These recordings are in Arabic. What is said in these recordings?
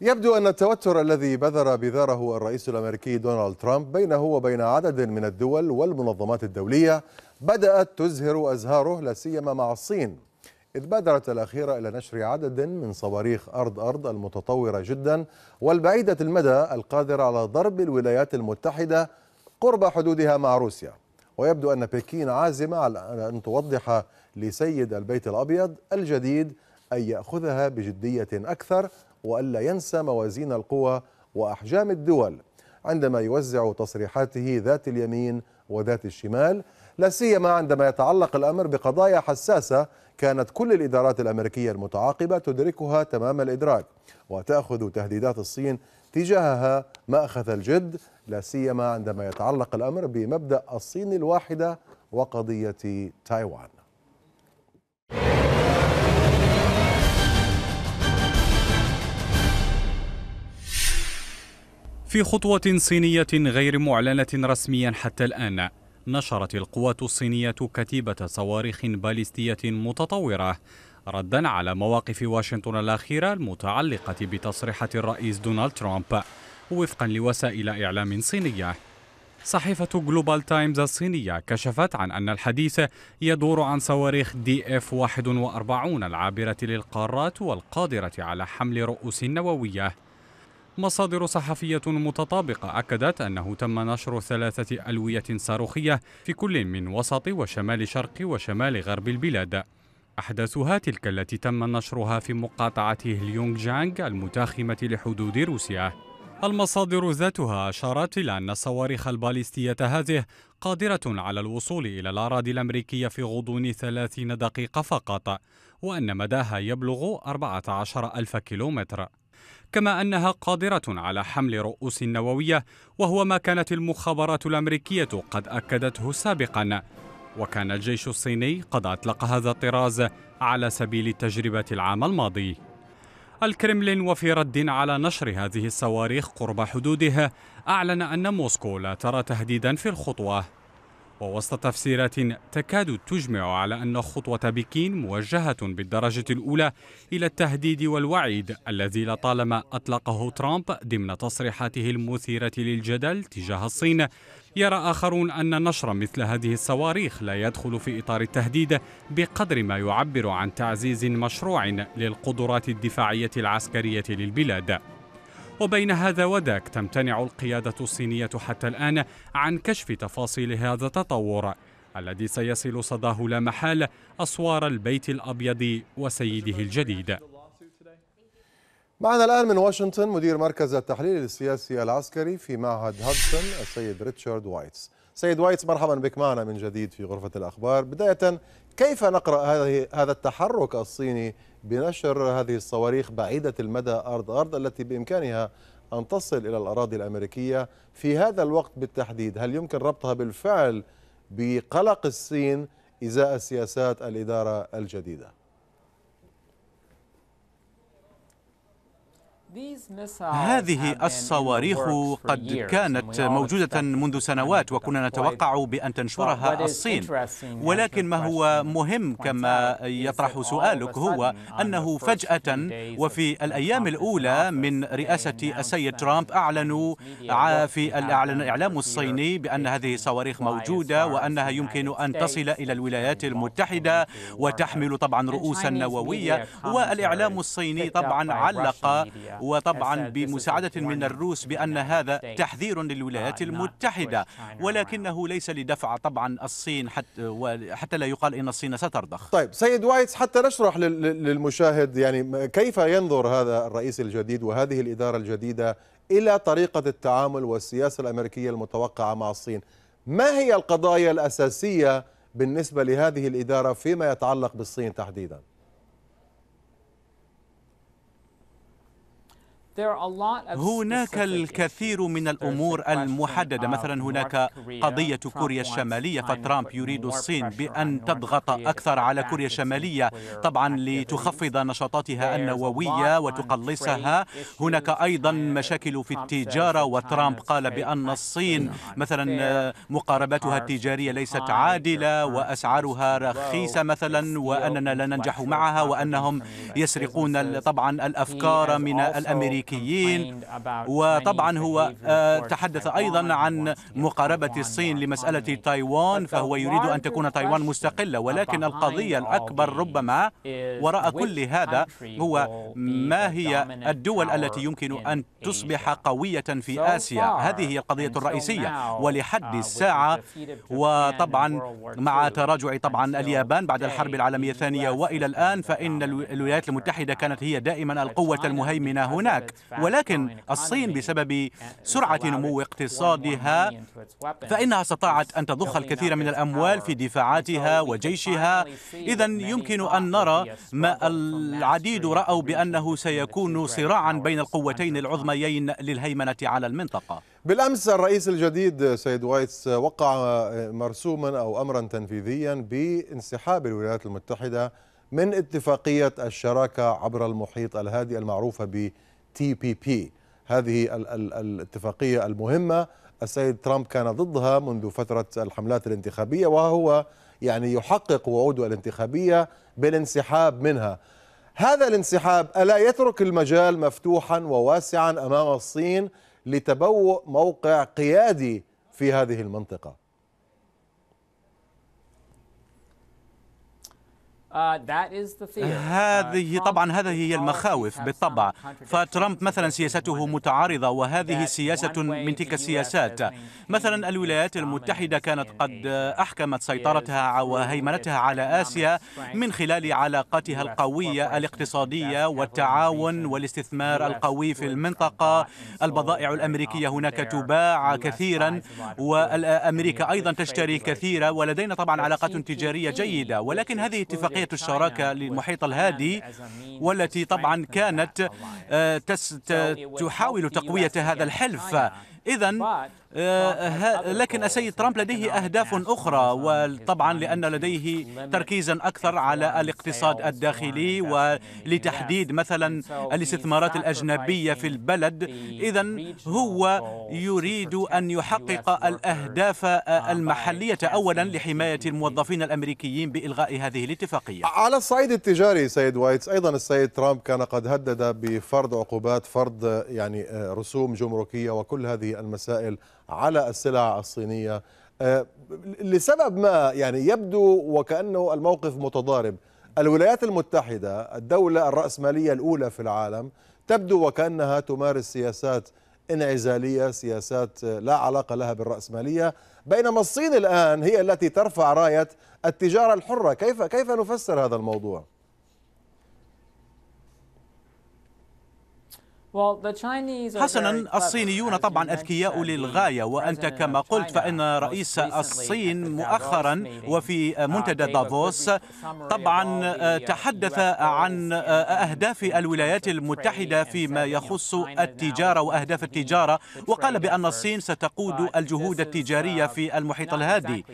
يبدو أن التوتر الذي بذر بذاره الرئيس الأمريكي دونالد ترامب بينه وبين عدد من الدول والمنظمات الدولية بدأت تزهر أزهاره سيما مع الصين إذ بادرت الأخيرة إلى نشر عدد من صواريخ أرض أرض المتطورة جدا والبعيدة المدى القادرة على ضرب الولايات المتحدة قرب حدودها مع روسيا ويبدو أن بكين عازمة على أن توضح لسيد البيت الأبيض الجديد أن يأخذها بجدية أكثر وألا ينسى موازين القوى وأحجام الدول عندما يوزع تصريحاته ذات اليمين وذات الشمال لا سيما عندما يتعلق الأمر بقضايا حساسة كانت كل الإدارات الأمريكية المتعاقبة تدركها تمام الإدراك وتأخذ تهديدات الصين تجاهها مأخذ الجد لا سيما عندما يتعلق الأمر بمبدأ الصين الواحدة وقضية تايوان في خطوة صينية غير معلنة رسميا حتى الآن نشرت القوات الصينية كتيبة صواريخ باليستية متطورة ردا على مواقف واشنطن الأخيرة المتعلقة بتصريحة الرئيس دونالد ترامب وفقا لوسائل إعلام صينية صحيفة جلوبال تايمز الصينية كشفت عن أن الحديث يدور عن صواريخ دي اف 41 العابرة للقارات والقادرة على حمل رؤوس نووية مصادر صحفية متطابقة أكدت أنه تم نشر ثلاثة ألوية صاروخية في كل من وسط وشمال شرق وشمال غرب البلاد أحدثها تلك التي تم نشرها في مقاطعة هليونغ جانغ المتاخمة لحدود روسيا المصادر ذاتها أشارت إلى أن الصواريخ الباليستية هذه قادرة على الوصول إلى الأراضي الأمريكية في غضون 30 دقيقة فقط وأن مداها يبلغ 14 ألف كيلومتر كما أنها قادرة على حمل رؤوس نووية وهو ما كانت المخابرات الأمريكية قد أكدته سابقا وكان الجيش الصيني قد أطلق هذا الطراز على سبيل التجربة العام الماضي الكرملين وفي رد على نشر هذه الصواريخ قرب حدودها أعلن أن موسكو لا ترى تهديدا في الخطوة ووسط تفسيرات تكاد تجمع على أن خطوة بكين موجهة بالدرجة الأولى إلى التهديد والوعيد الذي لطالما أطلقه ترامب ضمن تصريحاته المثيرة للجدل تجاه الصين يرى آخرون أن نشر مثل هذه الصواريخ لا يدخل في إطار التهديد بقدر ما يعبر عن تعزيز مشروع للقدرات الدفاعية العسكرية للبلاد وبين هذا وذاك تمتنع القيادة الصينية حتى الآن عن كشف تفاصيل هذا التطور الذي سيصل صداه لا محال أسوار البيت الأبيض وسيده الجديد معنا الآن من واشنطن مدير مركز التحليل السياسي العسكري في معهد هادسون السيد ريتشارد وايتس سيد وايتس مرحبا بك معنا من جديد في غرفة الأخبار بداية كيف نقرأ هذه هذا التحرك الصيني بنشر هذه الصواريخ بعيدة المدى أرض أرض التي بإمكانها أن تصل إلى الأراضي الأمريكية في هذا الوقت بالتحديد هل يمكن ربطها بالفعل بقلق الصين إزاء سياسات الإدارة الجديدة؟ هذه الصواريخ قد كانت موجودة منذ سنوات وكنا نتوقع بأن تنشرها الصين ولكن ما هو مهم كما يطرح سؤالك هو أنه فجأة وفي الأيام الأولى من رئاسة السيد ترامب أعلنوا في الإعلام الصيني بأن هذه الصواريخ موجودة وأنها يمكن أن تصل إلى الولايات المتحدة وتحمل طبعا رؤوسا نووية والإعلام الصيني طبعا علق وطبعا بمساعدة من الروس بأن هذا تحذير للولايات المتحدة ولكنه ليس لدفع طبعا الصين حتى, حتى لا يقال إن الصين سترضخ طيب سيد وايتس حتى نشرح للمشاهد يعني كيف ينظر هذا الرئيس الجديد وهذه الإدارة الجديدة إلى طريقة التعامل والسياسة الأمريكية المتوقعة مع الصين ما هي القضايا الأساسية بالنسبة لهذه الإدارة فيما يتعلق بالصين تحديداً؟ هناك الكثير من الأمور المحددة مثلا هناك قضية كوريا الشمالية فترامب يريد الصين بأن تضغط أكثر على كوريا الشمالية طبعا لتخفض نشاطاتها النووية وتقلصها هناك أيضا مشاكل في التجارة وترامب قال بأن الصين مثلا مقارباتها التجارية ليست عادلة وأسعارها رخيصة مثلا وأننا لا ننجح معها وأنهم يسرقون طبعا الأفكار من الأمريكان الأمريكيين وطبعا هو آه، تحدث أيضا عن مقاربة الصين لمسألة تايوان فهو يريد أن تكون تايوان مستقلة ولكن القضية الأكبر ربما وراء كل هذا هو ما هي الدول التي يمكن أن تصبح قوية في آسيا هذه هي القضية الرئيسية uh, ولحد الساعة وطبعا مع تراجع طبعا اليابان بعد الحرب العالمية الثانية وإلى الآن فإن الولايات المتحدة كانت هي دائما القوة المهيمنة هناك ولكن الصين بسبب يعني سرعة نمو اقتصادها فإنها استطاعت أن تضخ الكثير من الأموال في دفاعاتها وجيشها إذا يمكن أن نرى ما العديد رأوا بأنه سيكون صراعا بين القوتين العظميين للهيمنة على المنطقة بالأمس الرئيس الجديد سيد وايتس وقع مرسوما أو أمرا تنفيذيا بانسحاب الولايات المتحدة من اتفاقية الشراكة عبر المحيط الهادئ المعروفة ب تي بي بي هذه الاتفاقية المهمة السيد ترامب كان ضدها منذ فترة الحملات الانتخابية وهو يعني يحقق وعوده الانتخابية بالانسحاب منها هذا الانسحاب ألا يترك المجال مفتوحا وواسعا أمام الصين لتبوء موقع قيادي في هذه المنطقة Uh, uh, هذه طبعا هذه هي المخاوف بالطبع فترامب مثلا سياسته متعارضة وهذه سياسة من تلك السياسات مثلا الولايات المتحدة كانت قد أحكمت سيطرتها وهيمنتها على آسيا من خلال علاقاتها القوية الاقتصادية والتعاون والاستثمار القوي في المنطقة البضائع الأمريكية هناك تباع كثيرا وأمريكا أيضا تشتري كثيرا ولدينا طبعا علاقات تجارية جيدة ولكن هذه اتفاقية اتفاقية الشراكة للمحيط الهادي والتي طبعا كانت آه، تحاول تقوية هذا الحلف إذا آه، لكن السيد ترامب لديه أهداف أخرى وطبعا لأن لديه تركيزا أكثر على الاقتصاد الداخلي ولتحديد مثلا الاستثمارات الأجنبية في البلد إذا هو يريد أن يحقق الأهداف uh, المحلية أولا لحماية الموظفين الأمريكيين بإلغاء هذه الاتفاقية على الصعيد التجاري سيد وايتس أيضا السيد ترامب كان قد هدد بفرض عقوبات فرض يعني آه، رسوم جمركية وكل هذه المسائل على السلع الصينية آه، لسبب ما يعني يبدو وكأنه الموقف متضارب الولايات المتحدة الدولة الرأسمالية الأولى في العالم تبدو وكأنها تمارس سياسات انعزالية سياسات لا علاقة لها بالرأسمالية بينما الصين الآن هي التي ترفع راية التجارة الحرة كيف كيف نفسر هذا الموضوع؟ حسنا الصينيون طبعا أذكياء للغاية وأنت كما قلت فإن رئيس الصين مؤخرا وفي uh, منتدى دافوس طبعا uh, uh, تحدث عن أهداف الولايات المتحدة فيما يخص التجارة وأهداف التجارة وقال بأن الصين ستقود الجهود التجارية في المحيط الهادي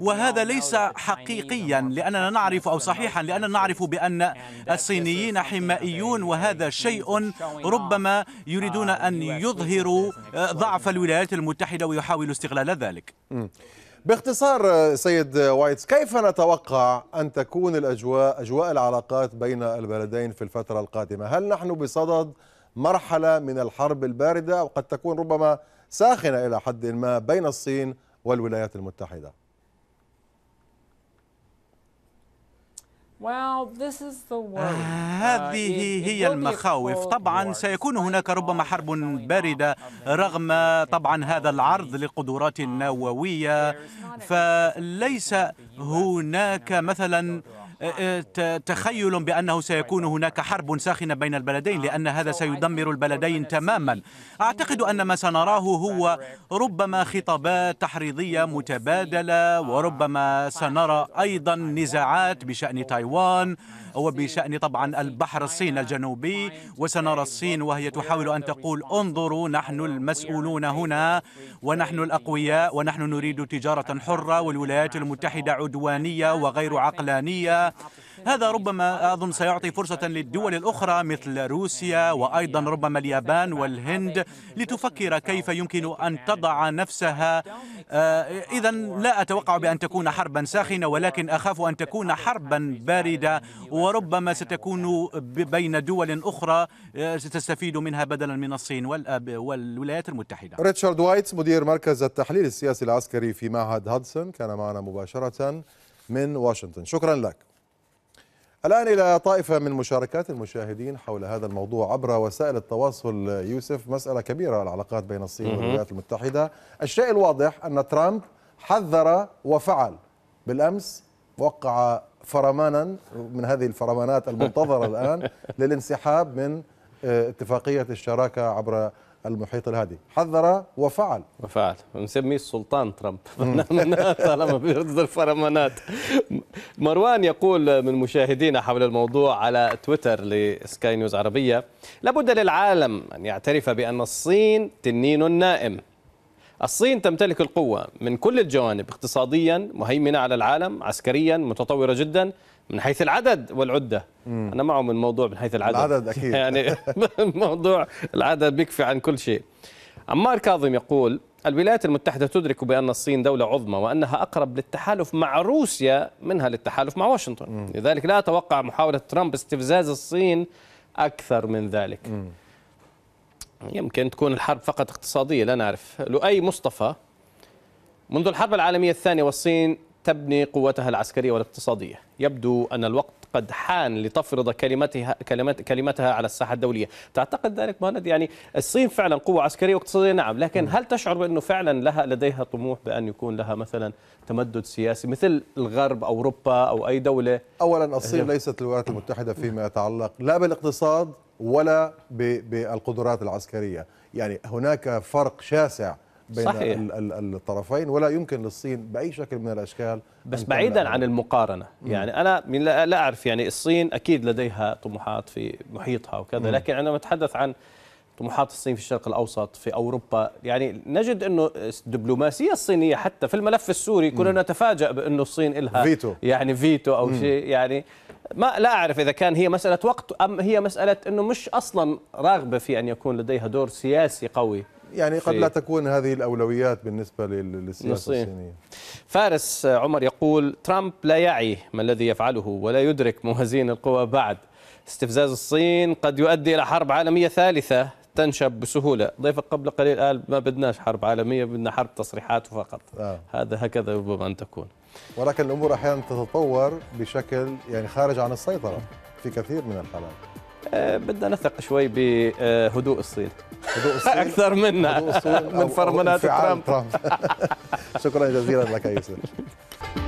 وهذا ليس حقيقيا لأننا نعرف أو صحيحا لأننا نعرف بأن الصينيين حمائيون وهذا شيء ربما يريدون آه، أن يظهروا آه، ضعف الولايات المتحدة ويحاولوا استغلال ذلك باختصار آه، سيد وايتس كيف نتوقع أن تكون الأجواء أجواء العلاقات بين البلدين في الفترة القادمة هل نحن بصدد مرحلة من الحرب الباردة وقد تكون ربما ساخنة إلى حد ما بين الصين والولايات المتحدة آه، uh, هذه هي المخاوف طبعا سيكون هناك ربما حرب باردة رغم طبعا هذا العرض لقدرات نووية فليس هناك مثلا تخيل بأنه سيكون هناك حرب ساخنة بين البلدين لأن هذا سيدمر البلدين تماما أعتقد أن ما سنراه هو ربما خطابات تحريضية متبادلة وربما سنرى أيضا نزاعات بشأن تايوان وبشأن طبعا البحر الصين الجنوبي وسنرى الصين وهي تحاول أن تقول انظروا نحن المسؤولون هنا ونحن الأقوياء ونحن نريد تجارة حرة والولايات المتحدة عدوانية وغير عقلانية هذا ربما أظن سيعطي فرصة للدول الأخرى مثل روسيا وأيضا ربما اليابان والهند لتفكر كيف يمكن أن تضع نفسها آه، إذا لا أتوقع بأن تكون حربا ساخنة ولكن أخاف أن تكون حربا باردة وربما ستكون بين دول أخرى آه، ستستفيد منها بدلا من الصين والولايات المتحدة ريتشارد وايتس مدير مركز التحليل السياسي العسكري في معهد هادسون كان معنا مباشرة من واشنطن شكرا لك الآن إلى طائفة من مشاركات المشاهدين حول هذا الموضوع عبر وسائل التواصل يوسف مسألة كبيرة العلاقات بين الصين والولايات المتحدة الشيء الواضح أن ترامب حذر وفعل بالأمس وقع فرمانا من هذه الفرمانات المنتظرة الآن للانسحاب من آه، اتفاقية الشراكة عبر المحيط الهادي حذر وفعل وفعل نسميه السلطان ترامب طالما بيرد الفرمانات مروان يقول من مشاهدينا حول الموضوع على تويتر لسكاي نيوز عربية لابد للعالم أن يعترف بأن الصين تنين نائم الصين تمتلك القوة من كل الجوانب اقتصاديا مهيمنة على العالم عسكريا متطورة جدا من حيث العدد والعده مم. انا من الموضوع من حيث العدد العدد اكيد يعني موضوع العدد بيكفي عن كل شيء عمار كاظم يقول الولايات المتحدة تدرك بأن الصين دولة عظمى وأنها أقرب للتحالف مع روسيا منها للتحالف مع واشنطن مم. لذلك لا أتوقع محاولة ترامب استفزاز الصين أكثر من ذلك مم. يمكن تكون الحرب فقط اقتصادية لا نعرف لؤي مصطفى منذ الحرب العالمية الثانية والصين تبني قوتها العسكرية والاقتصادية يبدو أن الوقت قد حان لتفرض كلمتها, كلمتها على الساحة الدولية تعتقد ذلك مهند يعني الصين فعلا قوة عسكرية واقتصادية نعم لكن هل تشعر بأنه فعلا لها لديها طموح بأن يكون لها مثلا تمدد سياسي مثل الغرب أو أوروبا أو أي دولة أولا الصين ليست الولايات المتحدة فيما يتعلق لا بالاقتصاد ولا بالقدرات العسكرية يعني هناك فرق شاسع بين صحيح. الطرفين ولا يمكن للصين باي شكل من الاشكال بس بعيدا عن المقارنه مم. يعني انا من لا اعرف يعني الصين اكيد لديها طموحات في محيطها وكذا مم. لكن عندما اتحدث عن طموحات الصين في الشرق الاوسط في اوروبا يعني نجد انه الدبلوماسيه الصينيه حتى في الملف السوري كنا نتفاجا بانه الصين لها فيتو يعني فيتو او شيء يعني ما لا اعرف اذا كان هي مساله وقت ام هي مساله انه مش اصلا راغبه في ان يكون لديها دور سياسي قوي يعني قد لا تكون هذه الأولويات بالنسبة للسياسة الصينية فارس عمر يقول ترامب لا يعي ما الذي يفعله ولا يدرك موازين القوى بعد استفزاز الصين قد يؤدي إلى حرب عالمية ثالثة تنشب بسهولة ضيفك قبل قليل قال ما بدناش حرب عالمية بدنا حرب تصريحات فقط آه. هذا هكذا ربما أن تكون ولكن الأمور أحيانا تتطور بشكل يعني خارج عن السيطرة في كثير من الحالات آه، بدنا نثق شوي بهدوء الصين هدوء الصين اكثر منا هدوء الصين من فرملات ترامب شكرا جزيلا لك يوسف